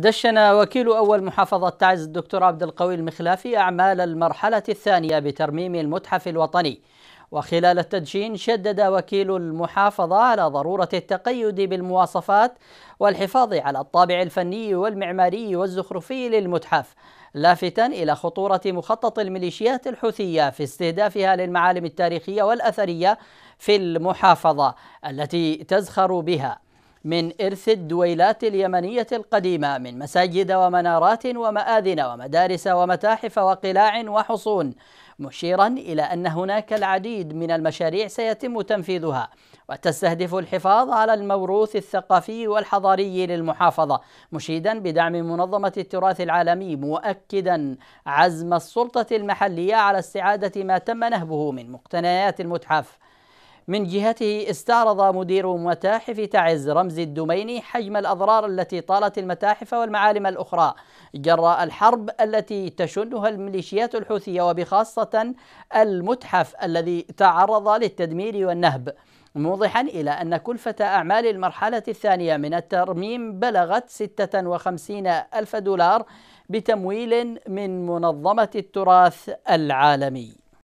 دشن وكيل أول محافظة تعز الدكتور عبد القوي المخلافي أعمال المرحلة الثانية بترميم المتحف الوطني وخلال التدشين شدد وكيل المحافظة على ضرورة التقيد بالمواصفات والحفاظ على الطابع الفني والمعماري والزخرفي للمتحف لافتا إلى خطورة مخطط الميليشيات الحوثية في استهدافها للمعالم التاريخية والأثرية في المحافظة التي تزخر بها من إرث الدويلات اليمنية القديمة من مساجد ومنارات ومآذن ومدارس ومتاحف وقلاع وحصون مشيرا إلى أن هناك العديد من المشاريع سيتم تنفيذها وتستهدف الحفاظ على الموروث الثقافي والحضاري للمحافظة مشيدا بدعم منظمة التراث العالمي مؤكدا عزم السلطة المحلية على استعادة ما تم نهبه من مقتنيات المتحف من جهته استعرض مدير متاحف تعز رمزي الدميني حجم الأضرار التي طالت المتاحف والمعالم الأخرى جراء الحرب التي تشنها الميليشيات الحوثية وبخاصة المتحف الذي تعرض للتدمير والنهب موضحا إلى أن كلفة أعمال المرحلة الثانية من الترميم بلغت 56 ألف دولار بتمويل من منظمة التراث العالمي